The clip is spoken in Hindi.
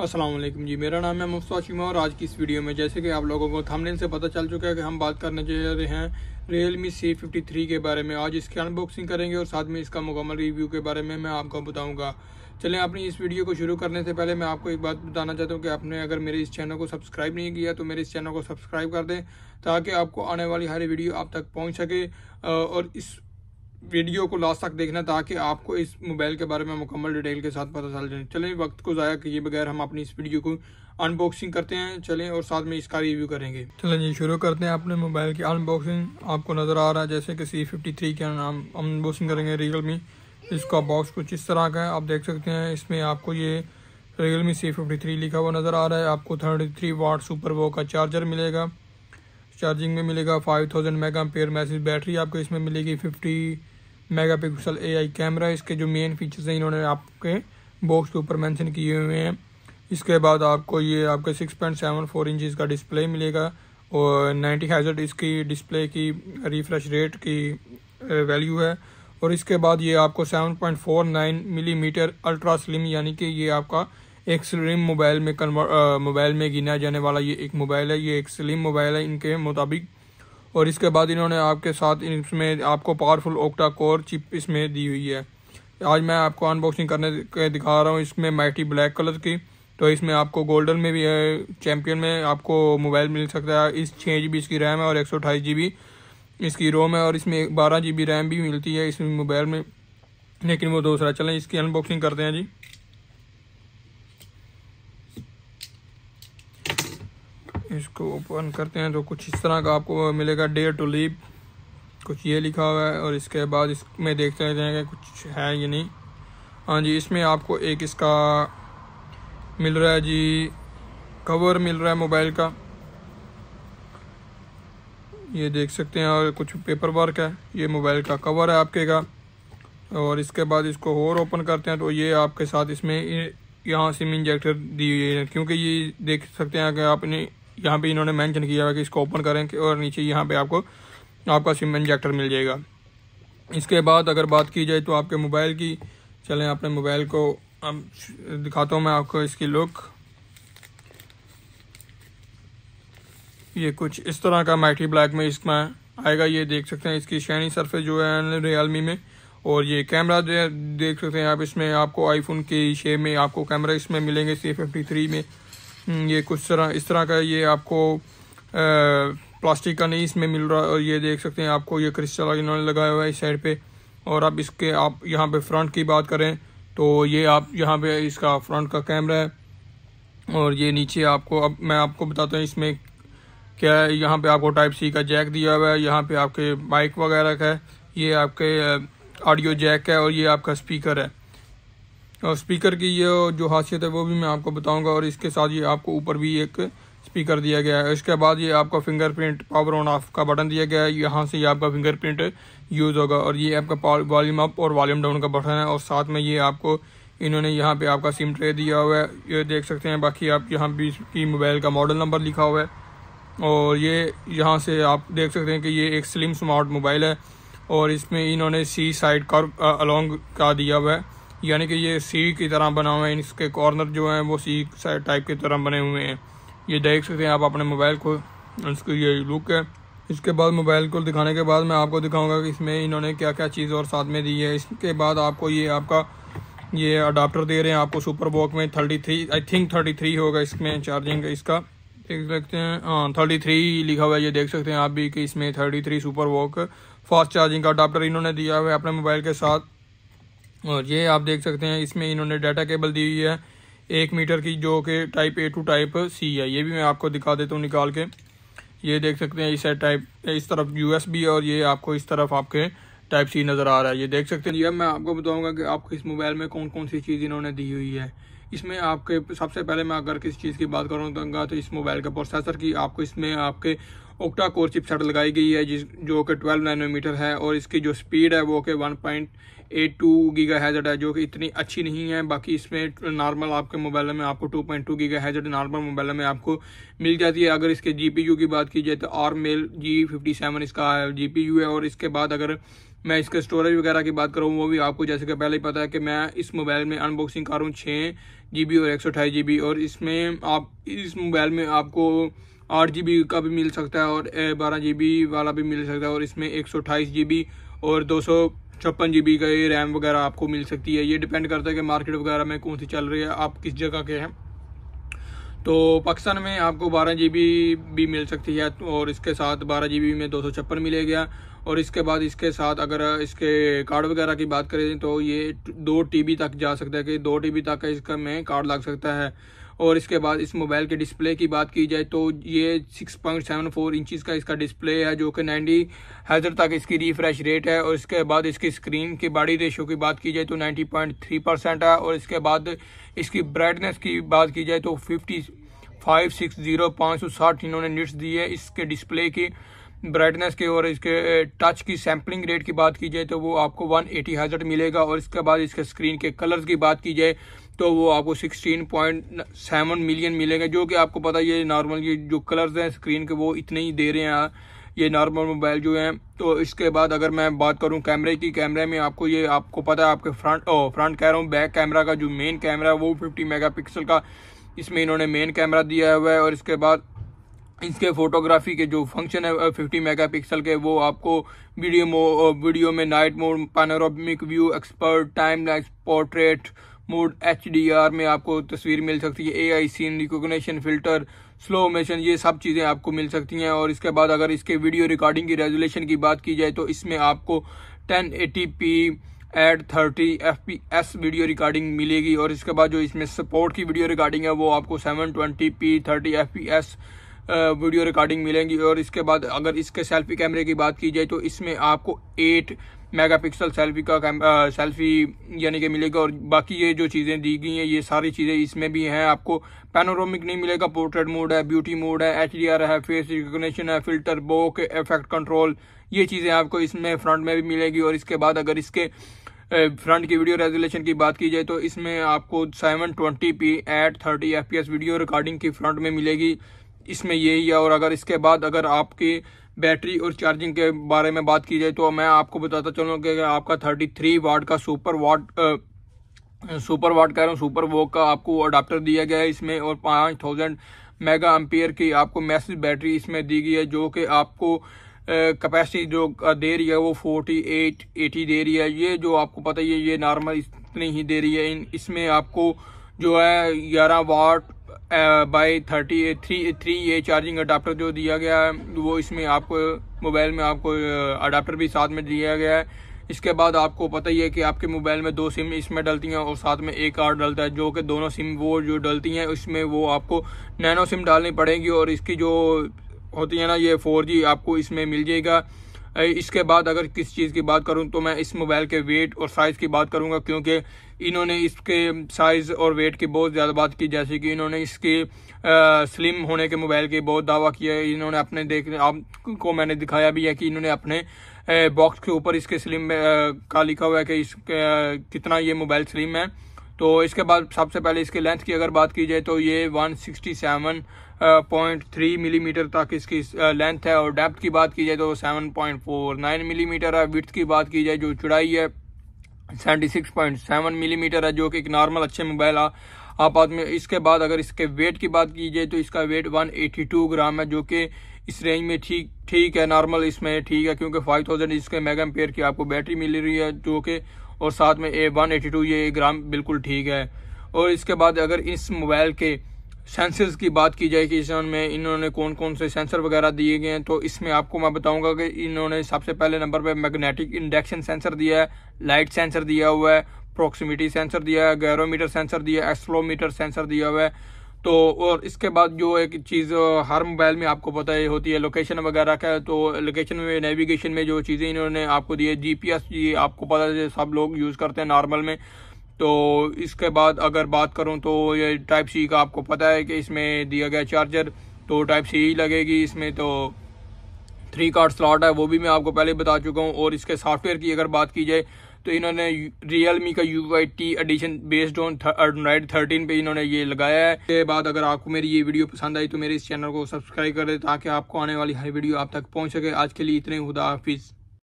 असलम जी मेरा नाम है मुफ्ता आशिमा और आज की इस वीडियो में जैसे कि आप लोगों को थंबनेल से पता चल चुका है कि हम बात करने जा रहे हैं Realme C fifty three के बारे में आज इसकी अनबॉक्सिंग करेंगे और साथ में इसका मुकम्मल रिव्यू के बारे में मैं आपको बताऊंगा चलें अपनी इस वीडियो को शुरू करने से पहले मैं आपको एक बात बताना चाहता हूँ कि आपने अगर मेरे इस चैनल को सब्सक्राइब नहीं किया तो मेरे इस चैनल को सब्सक्राइब कर दें ताकि आपको आने वाली हर वीडियो आप तक पहुँच सके और इस वीडियो को लास्ट तक देखना ताकि आपको इस मोबाइल के बारे में मुकम्मल डिटेल के साथ पता चल जाए चलें वक्त को ज़ाया किए बगैर हम अपनी इस वीडियो को अनबॉक्सिंग करते हैं चलें और साथ में इसका रिव्यू करेंगे चलें जी शुरू करते हैं अपने मोबाइल की अनबॉक्सिंग आपको नज़र आ रहा है जैसे कि सी फिफ्टी थ्री के नाम अनबॉक्सिंग करेंगे रियल मी इसका बॉक्स कुछ इस तरह का है आप देख सकते हैं इसमें आपको ये Realme C fifty three लिखा हुआ नज़र आ रहा है आपको थर्टी थ्री वाट सुपर वो का चार्जर मिलेगा चार्जिंग में मिलेगा five thousand mega pair message battery आपको इसमें मिलेगी fifty megapixel a camera इसके जो मेन फीचर्स हैं इन्होंने आपके बॉक्स के ऊपर मेंशन किए हुए हैं इसके बाद आपको ये आपके six point seven four inch का डिस्प्ले मिलेगा और नाइन्टी हज़ार इसकी डिस्प्ले की रिफ्रेश रेट की वैल्यू है और इसके बाद ये आपको 7.49 मिलीमीटर मीटर अल्ट्रा स्लिम यानी कि ये आपका एक स्लिम मोबाइल में कन्वर्ट मोबाइल में गिना जाने वाला ये एक मोबाइल है ये एक स्लिम मोबाइल है इनके मुताबिक और इसके बाद इन्होंने आपके साथ इसमें आपको पावरफुल ओक्टा कोर चिप इसमें दी हुई है आज मैं आपको अनबॉक्सिंग करने के दिखा रहा हूँ इसमें माइटी ब्लैक कलर की तो इसमें आपको गोल्डन में भी है चैम्पियन में आपको मोबाइल मिल सकता है इस छः जी इसकी रैम है और एक सौ इसकी रोम है और इसमें बारह जी रैम भी मिलती है इस मोबाइल में लेकिन वो दूसरा चलें इसकी अनबॉक्सिंग करते हैं जी इसको ओपन करते हैं तो कुछ इस तरह का आपको मिलेगा डेयर टू लीव कुछ ये लिखा हुआ है और इसके बाद इसमें देखते रहते हैं कि कुछ है या नहीं हाँ जी इसमें आपको एक इसका मिल रहा है जी कवर मिल रहा है मोबाइल का ये देख सकते हैं और कुछ पेपर वर्क है ये मोबाइल का कवर है आपके का और इसके बाद इसको और ओपन करते हैं तो ये आपके साथ इसमें यहाँ सिम इंजेक्टर दी हुई है क्योंकि ये देख सकते हैं कि आपने यहाँ पे इन्होंने मेंशन किया है कि इसको ओपन करें और नीचे यहाँ पे आपको आपका सिम इंजेक्टर मिल जाएगा इसके बाद अगर बात की जाए तो आपके मोबाइल की चलें अपने मोबाइल को अब दिखाता हूँ मैं आपको इसकी लुक ये कुछ इस तरह का माइटी ब्लैक में इसमें आएगा ये देख सकते हैं इसकी शैनी सरफेस जो है रियलमी में और ये कैमरा देख सकते हैं आप इसमें आपको आईफोन के शेप में आपको कैमरा इसमें मिलेंगे सी फिफ्टी थ्री में हम्म, ये कुछ तरह इस तरह का ये आपको प्लास्टिक का नहीं इसमें मिल रहा और ये देख सकते हैं आपको ये क्रिस्टल इन्होंने लगाया हुआ है इस साइड पे और अब इसके आप यहाँ पे फ्रंट की बात करें तो ये आप यहाँ पे इसका फ्रंट का कैमरा है और ये नीचे आपको अब मैं आपको बताता हूँ इसमें क्या है यहाँ पे आपको टाइप सी का जैक दिया हुआ है यहाँ पे आपके बाइक वगैरह का है ये आपके ऑडियो जैक है और ये आपका स्पीकर है स्पीकर की ये जो खासियत है वो भी मैं आपको बताऊंगा और इसके साथ ये आपको ऊपर भी एक स्पीकर दिया गया है इसके बाद ये आपका फिंगरप्रिंट पावर ऑन ऑफ का बटन दिया गया है यहाँ से ये आपका फिंगरप्रिंट यूज़ होगा और ये आपका वॉल्यूम अप और वॉल्यूम डाउन का बटन है और साथ में ये आपको इन्होंने यहाँ पे आपका सिम ट्रे दिया हुआ है ये देख सकते हैं बाकी आप यहाँ भी इसकी मोबाइल का मॉडल नंबर लिखा हुआ है और ये यहाँ से आप देख सकते हैं कि ये एक स्लिम स्मार्ट मोबाइल है और इसमें इन्होंने सी साइड कर्व अलोंग का दिया हुआ है यानी कि ये सी की तरह बना हुआ है इसके कॉर्नर जो हैं वो सी टाइप की तरह बने हुए हैं ये देख सकते हैं आप अपने मोबाइल को इसकी ये लुक है इसके बाद मोबाइल को दिखाने के बाद मैं आपको दिखाऊंगा कि इसमें इन्होंने क्या क्या चीज़ और साथ में दी है इसके बाद आपको ये आपका ये अडाप्टर दे रहे हैं आपको सुपर बॉक में thirty three I think thirty three होगा इसमें चार्जिंग इसका देख सकते हैं हाँ थर्टी थ्री लिखा हुआ है ये देख सकते हैं आप भी कि इसमें thirty three super VOOC fast charging का अडाप्टर इन्होंने दिया हुआ है अपने मोबाइल के साथ और ये आप देख सकते हैं इसमें इन्होंने डाटा केबल दी हुई है एक मीटर की जो कि type A to type C है ये भी मैं आपको दिखा देता हूँ निकाल के ये देख सकते हैं इस टाइप इस तरफ यूएसबी और ये आपको इस तरफ आपके टाइप सी नज़र आ रहा है ये देख सकते हैं ये मैं आपको बताऊंगा कि आपको इस मोबाइल में कौन कौन सी चीज़ इन्होंने दी हुई है इसमें आपके सबसे पहले मैं अगर किस चीज़ की बात करूँगा तो इस मोबाइल के प्रोसेसर की आपको इसमें आपके ओक्टा कोर चिप सेट लगाई गई है जिस जो कि 12 नैनोमीटर है और इसकी जो स्पीड है वो कि 1.82 पॉइंट गीगा हैजड है जो कि इतनी अच्छी नहीं है बाकी इसमें नॉर्मल आपके मोबाइल में आपको 2.2 पॉइंट गीगा हैजड नॉर्मल मोबाइल में आपको मिल जाती है अगर इसके यू की बात की जाए तो R Mali G fifty seven इसका यू है और इसके बाद अगर मैं इसके स्टोरेज वगैरह की बात करूँ वो भी आपको जैसे कि पहले ही पता है कि मैं इस मोबाइल में अनबॉक्सिंग करूँ छः जी और एक सौ और इसमें आप इस मोबाइल में आपको आठ जी बी का भी मिल सकता है और बारह जी बी वाला भी मिल सकता है और इसमें एक सौ अठाईस जी बी और दो सौ छप्पन जी बी का ये रैम वगैरह आपको मिल सकती है ये डिपेंड करता है कि मार्केट वगैरह में कौन सी चल रही है आप किस जगह के हैं तो पाकिस्तान में आपको बारह जी भी मिल सकती है और इसके साथ बारह जी में दो सौ छप्पन मिलेगा और इसके बाद इसके साथ अगर इसके कार्ड वगैरह की बात करें तो ये दो टी तक जा सकता है कि दो टी तक का इसका में कार्ड लग सकता है और इसके बाद इस मोबाइल के डिस्प्ले की बात की जाए तो ये 6.74 इंचिस का इसका डिस्प्ले है जो कि नाइन्टी हज़र तक इसकी रिफ्रेश रेट है और इसके बाद इसकी स्क्रीन की बॉडी रेशो की बात की जाए तो 90.3 परसेंट है और इसके बाद इसकी ब्राइटनेस की बात की जाए तो फिफ्टी फाइव सिक्स जीरो पाँच सौ साठ इन्होंने निट्स दी है इसके डिस्प्ले की ब्राइटनेस के और इसके टच की सैम्पलिंग रेट की बात की जाए तो वो आपको 180 एटी हजर्ट मिलेगा और इसके बाद इसके स्क्रीन के कलर्स की बात की जाए तो वो आपको 16.7 मिलियन मिलेगा जो कि आपको पता ये नॉर्मल ये जो कलर्स हैं स्क्रीन के वो इतने ही दे रहे हैं हाँ, ये नॉर्मल मोबाइल जो है तो इसके बाद अगर मैं बात करूं कैमरे की कैमरे में आपको ये आपको पता है आपके फ्रंट ओ फ्रंट कह रहा हूँ बैक कैमरा का जो मेन कैमरा है वो 50 मेगापिक्सल का इसमें इन्होंने मेन कैमरा दिया हुआ है और इसके बाद इसके फोटोग्राफी के जो फंक्शन है फिफ्टी मेगापिक्सल के वो आपको वीडियो मो वीडियो में night mode panoramic view expert time lapse portrait mode H में आपको तस्वीर मिल सकती है A I scene recognition filter slow motion ये सब चीज़ें आपको मिल सकती हैं और इसके बाद अगर इसके वीडियो रिकॉर्डिंग की रेजोलेशन की बात की जाए तो इसमें आपको ten eighty P at thirty F P S video recording मिलेगी और इसके बाद जो इसमें सपोर्ट की वीडियो रिकॉर्डिंग है वो आपको seven twenty P thirty F P S video recording मिलेंगी और इसके बाद अगर इसके सेल्फी कैमरे की बात की जाए तो इसमें आपको एट मेगापिक्सल सेल्फी का सेल्फी यानी कि मिलेगा और बाकी ये जो चीज़ें दी गई हैं ये सारी चीज़ें इसमें भी हैं आपको पैनोरामिक नहीं मिलेगा पोर्ट्रेट मोड है ब्यूटी मोड है एच है फेस रिकोगशन है फिल्टर बोक इफेक्ट कंट्रोल ये चीज़ें आपको इसमें फ्रंट में भी मिलेगी और इसके बाद अगर इसके फ्रंट की वीडियो रेजोलेशन की बात की जाए तो इसमें आपको seven twenty P at thirty F video recording की फ्रंट में मिलेगी इसमें यही है और अगर इसके बाद अगर आपकी बैटरी और चार्जिंग के बारे में बात की जाए तो मैं आपको बताता चलूँ कि आपका 33 वाट का सुपर वाट सुपर वाट कह रहा हूँ सुपर वोक का आपको अडाप्टर दिया गया है इसमें और पाँच थाउजेंड मेगा एम्पियर की आपको मैसेज बैटरी इसमें दी गई है जो कि आपको कैपेसिटी जो दे रही है वो फोर्टी एट एटी दे रही है ये जो आपको पता ही है ये नॉर्मल इतनी ही दे रही है इन इसमें आपको जो है ग्यारह watt by thirty three three A charging adapter जो दिया गया है वो इसमें आपको मोबाइल में आपको अडाप्टर भी साथ में दिया गया है इसके बाद आपको पता ही है कि आपके मोबाइल में दो सिम इसमें डलती हैं और साथ में एक कार्ड डलता है जो कि दोनों सिम वो जो डलती हैं उसमें वो आपको नैनो सिम डालनी पड़ेगी और इसकी जो होती है ना ये फोर जी आपको इसमें मिल जाएगा इसके बाद अगर किस चीज़ की बात करूँ तो मैं इस मोबाइल के वेट और साइज़ की बात करूँगा क्योंकि इन्होंने इसके साइज़ और वेट की बहुत ज़्यादा बात की जैसे कि इन्होंने इसके स्लिम होने के मोबाइल के बहुत दावा किया इन्होंने अपने देख आपको मैंने दिखाया भी है कि इन्होंने अपने बॉक्स के ऊपर इसके स्लिम का लिखा हुआ है कि इस कितना ये मोबाइल स्लिम है तो इसके बाद सबसे पहले इसके लेंथ की अगर बात की जाए तो ये 167.3 मिलीमीटर mm तक इसकी लेंथ है और डेप्थ की बात की जाए तो 7.49 मिलीमीटर mm है विथ की बात की जाए जो चौड़ाई है सेवन मिलीमीटर है जो कि एक नॉर्मल अच्छे मोबाइल आप आदमी इसके बाद अगर इसके वेट की बात की जाए तो इसका वेट 182 ग्राम है जो कि इस रेंज में ठीक ठीक है नॉर्मल इसमें ठीक है क्योंकि 5000 इसके मेगा पेयर की आपको बैटरी मिल रही है जो कि और साथ में ए वन ये ग्राम बिल्कुल ठीक है और इसके बाद अगर इस मोबाइल के सेंसर्स की बात की जाए कि इस में इन्होंने कौन कौन से सेंसर वगैरह दिए गए हैं तो इसमें आपको मैं बताऊंगा कि इन्होंने सबसे पहले नंबर पे मैग्नेटिक इंडक्शन सेंसर दिया है लाइट सेंसर दिया हुआ है प्रोक्सीमिटी सेंसर दिया है गैरोमीटर सेंसर दिया है एक्सलोमीटर सेंसर दिया हुआ है तो और इसके बाद जो एक चीज़ हर मोबाइल में आपको पता ही होती है लोकेशन वगैरह का तो लोकेशन में नेविगेशन में जो चीज़ें इन्होंने आपको दी है जी पी एस ये आपको पता है सब लोग यूज़ करते हैं नॉर्मल में तो इसके बाद अगर बात करूँ तो ये टाइप सी का आपको पता है कि इसमें दिया गया चार्जर तो टाइप सी ही लगेगी इसमें तो थ्री कार्ड स्लॉट है वो भी मैं आपको पहले बता चुका हूँ और इसके सॉफ्टवेयर की अगर बात की जाए तो इन्होंने रियल मी का U I T edition based on Android thirteen पे इन्होंने ये लगाया है इसके बाद अगर आपको मेरी ये वीडियो पसंद आई तो मेरे इस चैनल को सब्सक्राइब करें ताकि आपको आने वाली हर वीडियो आप तक पहुँच सके आज के लिए इतने खुदा हाफिज़